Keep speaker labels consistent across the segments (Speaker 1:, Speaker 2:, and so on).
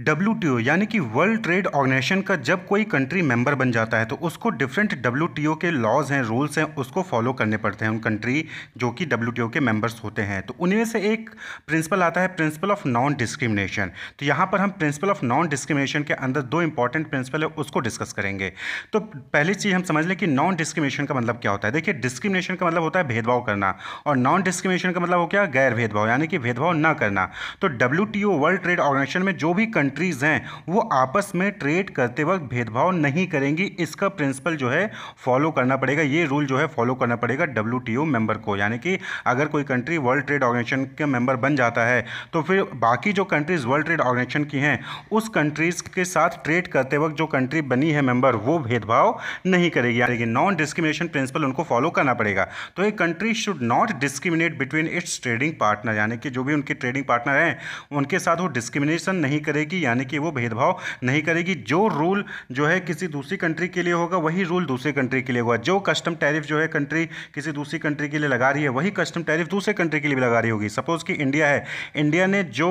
Speaker 1: W यानी कि world Trade organisation का जब कोई कंट्री मेंबर बन जाता है तो उसको डिफरेंट डब्ल्यू के लॉज हैं रूल्स हैं उसको फॉलो करने पड़ते हैं उन कंट्री जो कि डब्ल्यू के मेंबर्स होते हैं तो उनमें से एक प्रिंसिपल आता है प्रिंसिपल ऑफ नॉन डिस्क्रिमिनेशन तो यहाँ पर हम प्रिंसिपल ऑफ नॉन डिस्क्रिमिनेशन के अंदर दो इंपॉर्टेंट प्रिंसिपल है उसको डिस्कस करेंगे तो पहली चीज़ हम समझ लें कि नॉन डिस्क्रिमिनेशन का मतलब क्या होता है देखिए डिस्क्रिमिनेशन का मतलब होता है भेदभाव करना और नॉन डिस्क्रिमिनेशन का मतलब हो क्या गैर भेदभाव यानी कि भेदभाव ना करना तो डब्ल्यू वर्ल्ड ट्रेड ऑर्गेनाइजेशन में जो भी कंट्रीज़ हैं वो आपस में ट्रेड करते वक्त भेदभाव नहीं करेंगी इसका प्रिंसिपल जो है फॉलो करना पड़ेगा ये रूल जो है फॉलो करना पड़ेगा डब्ल्यू मेंबर को यानी कि अगर कोई कंट्री वर्ल्ड ट्रेड ऑर्गेनाइजेशन के मेंबर बन जाता है तो फिर बाकी जो कंट्रीज़ वर्ल्ड ट्रेड ऑर्गेनाइजेशन की हैं उस कंट्रीज़ के साथ ट्रेड करते वक्त जो कंट्री बनी है मेंबर वो भेदभाव नहीं करेगी यानी कि नॉन डिस्क्रिमिनेशन प्रिंसिपल उनको फॉलो करना पड़ेगा तो a country should not discriminate between its trading partner यानी कि जो भी उनके ट्रेडिंग पार्टनर हैं उनके साथ वो डिस्क्रिमिनेशन नहीं करेगी करेगी यानी कि वो भेदभाव नहीं करेगी जो रूल जो है किसी दूसरी कंट्री के लिए होगा वही रूल दूसरी कंट्री के लिए होगा जो कस्टम टैरिफ जो है कंट्री किसी दूसरी कंट्री के लिए लगा रही है वही कस्टम टैरिफ दूसरे कंट्री के लिए भी लगा रही होगी सपोज़ कि इंडिया है इंडिया ने जो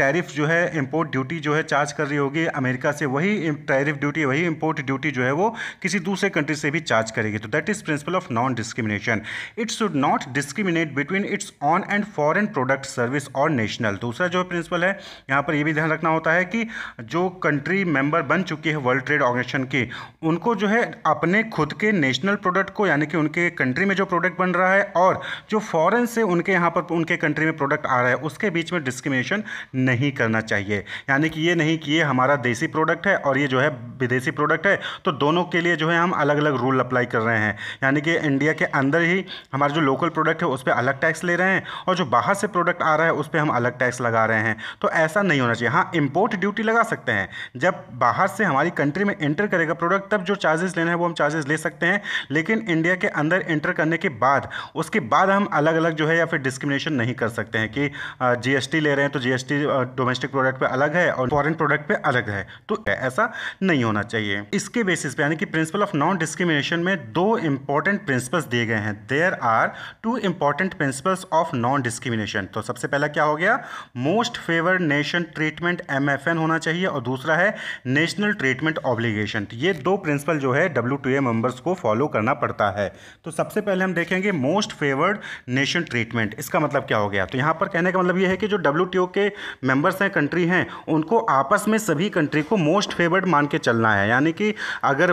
Speaker 1: टैरिफ जो है इम्पोर्ट ड्यूटी जो है चार्ज कर रही होगी अमेरिका से वही टैरिफ ड्यूटी वही इम्पोर्ट ड्यूटी जो है वो किसी दूसरे कंट्री से भी चार्ज करेगी तो that is principle of non discrimination it should not discriminate between its own and foreign product service और नेशनल दूसरा जो प्रिंसिपल है यहाँ पर यह भी ध्यान रखना होता होता है कि जो कंट्री मेंबर बन चुकी है वर्ल्ड ट्रेड ऑर्गेनाइजेशन की उनको जो है अपने खुद के नेशनल प्रोडक्ट को यानी कि उनके कंट्री में जो प्रोडक्ट बन रहा है और जो फॉरेन से उनके यहाँ पर उनके कंट्री में प्रोडक्ट आ रहा है उसके बीच में डिस्क्रिमिनेशन नहीं करना चाहिए यानी कि ये नहीं कि ये हमारा देसी प्रोडक्ट है और ये जो है विदेशी प्रोडक्ट है तो दोनों के लिए जो है हम अलग अलग रूल अप्लाई कर रहे हैं यानी कि इंडिया के अंदर ही हमारा जो लोकल प्रोडक्ट है उस पर अलग टैक्स ले रहे हैं और जो बाहर से प्रोडक्ट आ रहा है उस पर हम अलग टैक्स लगा रहे हैं तो ऐसा नहीं होना चाहिए हाँ इम्पोर्ट ड्यूटी लगा सकते हैं जब बाहर से हमारी कंट्री में एंटर करेगा प्रोडक्ट तब जो चार्जेस लेना हैं वो हम चार्जेस ले सकते हैं लेकिन इंडिया के अंदर एंटर करने के बाद उसके बाद हम अलग अलग जो है या फिर डिस्क्रिमिनेशन नहीं कर सकते हैं कि जीएसटी ले रहे हैं तो जीएसटी डोमेस्टिक प्रोडक्ट पे अलग है और फॉरेन प्रोडक्ट पे अलग है तो ऐसा नहीं होना चाहिए इसके बेसिस पे यानी कि प्रिंसिपल ऑफ नॉन डिस्क्रिमिनेशन में दो इंपॉर्टेंट प्रिंसिपल्स दिए गए हैं there are two important principles of non discrimination तो सबसे पहला क्या हो गया most favour nation treatment M MFN होना चाहिए और दूसरा है नेशनल ट्रीटमेंट ऑब्लिगेशन ये दो प्रिंसिपल जो है डब्ल्यू टू ए को फॉलो करना पड़ता है तो सबसे पहले हम देखेंगे मोस्ट फेवर्ड नेशन ट्रीटमेंट इसका मतलब क्या हो गया तो यहाँ पर कहने का मतलब ये है कि जो डब्ल्यू के मेंबर्स हैं कंट्री हैं उनको आपस में सभी कंट्री को मोस्ट फेवर्ड मान के चलना है यानी कि अगर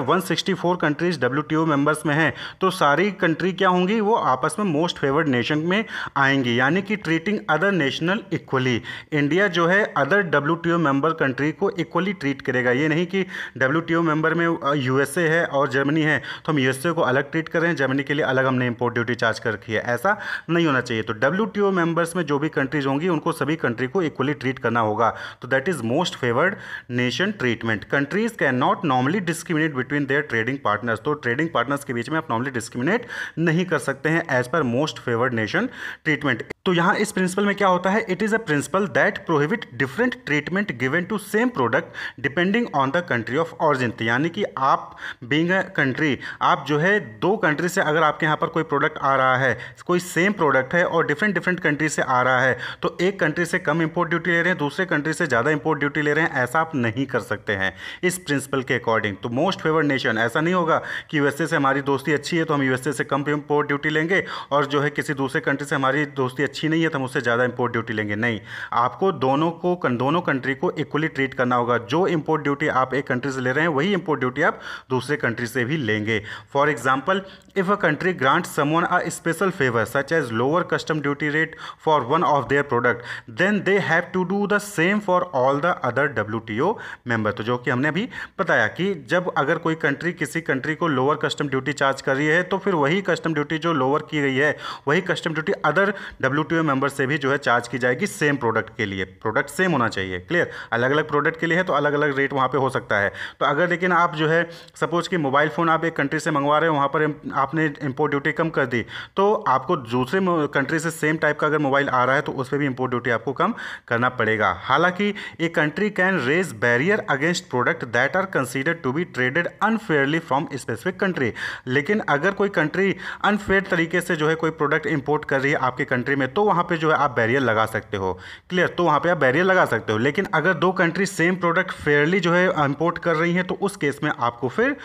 Speaker 1: फोर कंट्रीज डब्ल्यू मेंबर्स में हैं तो सारी कंट्री क्या होंगी वो आपस में मोस्ट फेवर्ड नेशन में आएंगी यानी कि treating other national equally India जो है other W WTO member country को इक्वली ट्रीट करेगा ये नहीं कि डब्ल्यूटीओ मेंबर में यूएसए है और जर्मनी है तो हम यूएसए को अलग ट्रीट कर रहे हैं जर्मनी के लिए अलग हमने इम्पोर्ट ड्यूटी चार्ज कर रखी है ऐसा नहीं होना चाहिए तो डब्ल्यू मेंबर्स में जो भी कंट्रीज होंगी उनको सभी कंट्री को इक्वली ट्रीट करना होगा तो that is most favoured nation treatment countries can not normally discriminate between their trading partners तो ट्रेडिंग पार्टनर्स के बीच में आप नॉर्मली डिस्क्रिमिनेट नहीं कर सकते हैं as per most favoured nation treatment तो यहाँ इस प्रिंसिपल में क्या होता है it is a principle that prohibit different treatment given to same product depending on the country of origin यानी कि आप बींग अ कंट्री आप जो है दो कंट्री से अगर आपके यहाँ पर कोई प्रोडक्ट आ रहा है कोई सेम प्रोडक्ट है और डिफरेंट डिफरेंट कंट्री से आ रहा है तो एक कंट्री से कम इम्पोर्ट ड्यूटी ले रहे हैं दूसरे कंट्री से ज़्यादा इम्पोर्ट ड्यूटी ले रहे हैं ऐसा आप नहीं कर सकते हैं इस प्रिंसिपल के अकॉर्डिंग तो मोस्ट फेवर नेशन ऐसा नहीं होगा कि यूएसए से हमारी दोस्ती अच्छी है तो हम यूएसए से कम इम्पोर्ट ड्यूटी लेंगे और जो है किसी दूसरे कंट्री से हमारी दोस्ती अच्छी नहीं है तो हम उससे ज़्यादा इम्पोर्ट ड्यूटी लेंगे नहीं आपको दोनों को दोनों कंट्री को इक्वली ट्रीट करना होगा जो इम्पोर्ट ड्यूटी आप एक कंट्री से ले रहे हैं वही इम्पोर्ट ड्यूटी आप दूसरे कंट्री से भी लेंगे for example if a country grant someone a special favour such as lower custom duty rate for one of their product then they have to do the same for all the other W T O member तो जो कि हमने अभी बताया कि जब अगर कोई कंट्री किसी कंट्री को लोअर कस्टम ड्यूटी चार्ज कर रही है तो फिर वही कस्टम ड्यूटी जो लोअर की गई है वही custom duty other W W T member से भी जो है चार्ज की जाएगी सेम प्रोडक्ट के लिए प्रोडक्ट सेम होना चाहिए क्लियर अलग अलग प्रोडक्ट के लिए है तो अलग अलग रेट वहाँ पे हो सकता है तो अगर लेकिन आप जो है सपोज कि मोबाइल फ़ोन आप एक कंट्री से मंगवा रहे हो वहाँ पर आपने इम्पोर्ट ड्यूटी कम कर दी तो आपको दूसरे कंट्री से सेम टाइप का अगर मोबाइल आ रहा है तो उस पर भी इम्पोर्ट ड्यूटी आपको कम करना पड़ेगा हालाँकि a country can raise barrier against product that are consider to be traded unfairly from specific country लेकिन अगर कोई कंट्री अनफेयर तरीके से जो है कोई प्रोडक्ट इम्पोर्ट कर रही है आपके कंट्री में तो वहाँ पर जो है आप बैरियर लगा सकते हो क्लियर तो वहाँ पर आप बैरियर लगा सकते हो लेकिन अगर दो कंट्री सेम प्रोडक्ट फेयरली जो है इम्पोर्ट कर रही हैं तो उस केस में आपको फिर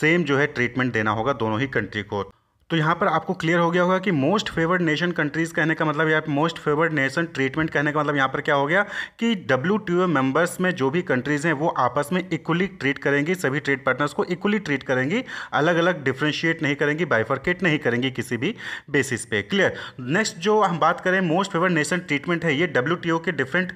Speaker 1: सेम जो है ट्रीटमेंट देना होगा दोनों ही कंट्री को तो यहाँ पर आपको क्लियर हो गया होगा कि मोस्ट फेवर्ड नेशन कंट्रीज़ कहने का मतलब या मोस्ट फेवर्ड नेशन ट्रीटमेंट कहने का मतलब यहाँ पर क्या हो गया कि डब्ल्यू टी ओ मेम्बर्स में जो भी कंट्रीज़ हैं वो आपस में इक्वली ट्रीट करेंगी सभी ट्रेड पार्टनर्स को इक्वली ट्रीट करेंगी अलग अलग डिफ्रेंशिएट नहीं करेंगी बाइफर्केट नहीं करेंगी किसी भी बेसिस पे क्लियर नेक्स्ट जो हम बात करें मोस्ट फेवर्ड नेशन ट्रीटमेंट है ये डब्ल्यू के डिफरेंट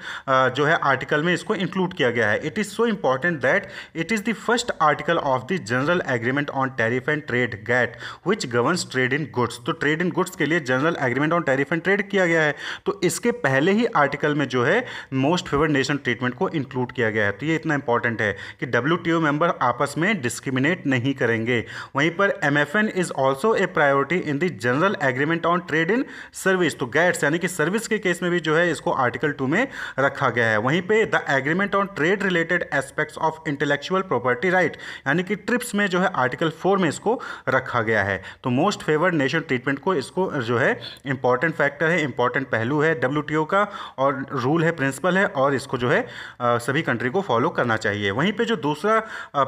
Speaker 1: जो है आर्टिकल में इसको इंक्लूड किया गया है it is so important that it is the first article of the general agreement on tariff and trade GATT which govern terms trade in goods तो ट्रेड इन गुड्स के लिए general agreement on tariff and trade किया गया है तो इसके पहले ही article में जो है मोस्ट फेवर्ड नेशन ट्रीटमेंट को इंक्लूड किया गया है तो ये इतना इंपॉर्टेंट है कि डब्ल्यू मेंबर आपस में डिस्क्रिमिनेट नहीं करेंगे वहीं पर M is also a priority in the general agreement on trade in service तो गैट्स यानी कि सर्विस के केस में भी जो है इसको आर्टिकल टू में रखा गया है वहीं पे the agreement on trade related aspects of intellectual property right यानी कि ट्रिप्स में जो है आर्टिकल फोर में इसको रखा गया है तो most most favoured nation treatment को इसको जो है इंपॉर्टेंट फैक्टर है इंपॉर्टेंट पहलू है डब्ल्यू का और रूल है प्रिंसिपल है और इसको जो है सभी कंट्री को फॉलो करना चाहिए वहीं पर जो दूसरा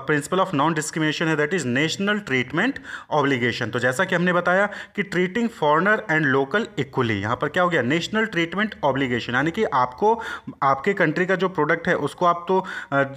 Speaker 1: प्रिंसिपल ऑफ नॉन डिस्क्रिमिनेशन है that is national treatment obligation तो जैसा कि हमने बताया कि treating foreigner and local equally यहाँ पर क्या हो गया नेशनल ट्रीटमेंट ऑब्लीगेशन यानी कि आपको आपके कंट्री का जो प्रोडक्ट है उसको आप तो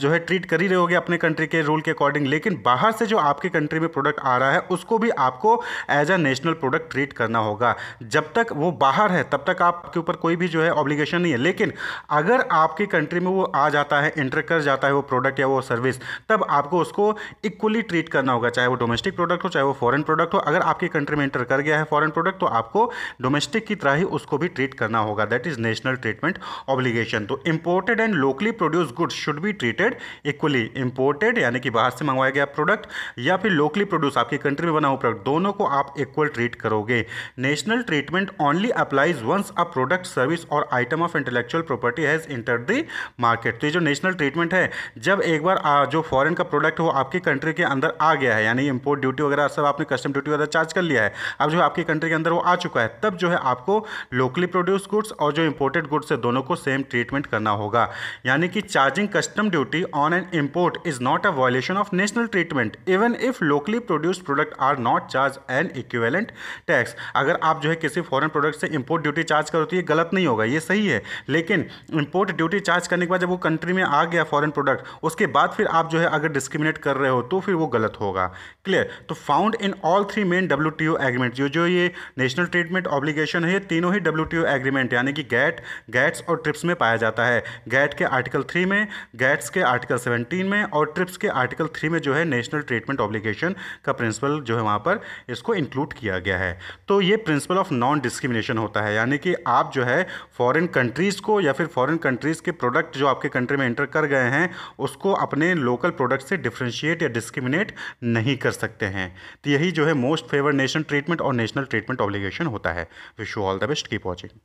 Speaker 1: जो है ट्रीट कर ही रहे अपने कंट्री के रूल के अकॉर्डिंग लेकिन बाहर से जो आपके कंट्री में प्रोडक्ट आ रहा है उसको भी आपको as a national product treat करना होगा जब तक वो बाहर है तब तक आपके ऊपर कोई भी जो है ऑब्लिगेशन नहीं है लेकिन अगर आपकी कंट्री में वो आ जाता है इंटर कर जाता है वो प्रोडक्ट या वो सर्विस तब आपको उसको इक्वली ट्रीट करना होगा चाहे वो डोमेस्टिक प्रोडक्ट हो चाहे वो फॉरन प्रोडक्ट हो अगर आपकी कंट्री में इंटर कर गया है फॉरन प्रोडक्ट तो आपको डोमेस्टिक की तरह ही उसको भी ट्रीट करना होगा that is national treatment obligation तो imported and locally produce goods should be treated equally imported यानी कि बाहर से मंगवाया गया प्रोडक्ट या फिर लोकली प्रोड्यूस आपकी कंट्री में बना हुआ प्रोडक्ट दोनों को आप आप इक्वल ट्रीट करोगे national treatment only applies once a product service और item of intellectual property has enter the market तो ये जो नेशनल ट्रीटमेंट है जब एक बार जो फॉरन का प्रोडक्ट वो आपकी कंट्री के अंदर आ गया है यानी इम्पोर्ट ड्यूटी वगैरह सब आपने कस्टम ड्यूटी वगैरह चार्ज कर लिया है अब जो आपकी कंट्री के अंदर वो आ चुका है तब जो है आपको लोकली प्रोड्यूस गुड्स और जो इम्पोर्टेड गुड्स है दोनों को सेम ट्रीटमेंट करना होगा यानी कि charging custom duty on an import is not a violation of national treatment even if locally produce product are not charge and equivalent tax अगर आप जो है किसी फॉरेन प्रोडक्ट से इंपोर्ट ड्यूटी चार्ज करो तो ये गलत नहीं होगा ये सही है लेकिन इंपोर्ट ड्यूटी चार्ज करने के बाद जब वो कंट्री में आ गया फॉरेन प्रोडक्ट उसके बाद फिर आप जो है अगर डिस्क्रिमिनेट कर रहे हो तो फिर वो गलत होगा क्लियर तो found in all three main W agreement जो जो ये नेशनल ट्रीटमेंट ऑब्लिगेशन है तीनों ही डब्ल्यू एग्रीमेंट यानी कि गैट गैट्स और ट्रिप्स में पाया जाता है गैट के आर्टिकल थ्री में गैट्स के आर्टिकल सेवनटीन में और ट्रिप्स के आर्टिकल थ्री में जो है नेशनल ट्रीटमेंट ऑब्लिगेशन का प्रिंसिपल जो है वहां पर इसको इंक्लूड किया गया है तो ये प्रिंसिपल ऑफ नॉन डिस्क्रिमिनेशन होता है यानी कि आप जो है फॉरेन कंट्रीज़ को या फिर फॉरेन कंट्रीज़ के प्रोडक्ट जो आपके कंट्री में एंटर कर गए हैं उसको अपने लोकल प्रोडक्ट से डिफ्रेंशिएट या डिस्क्रिमिनेट नहीं कर सकते हैं तो यही जो है मोस्ट फेवर नेशन ट्रीटमेंट और नेशनल ट्रीटमेंट ऑब्लिगेशन होता है wish you all the best keep watching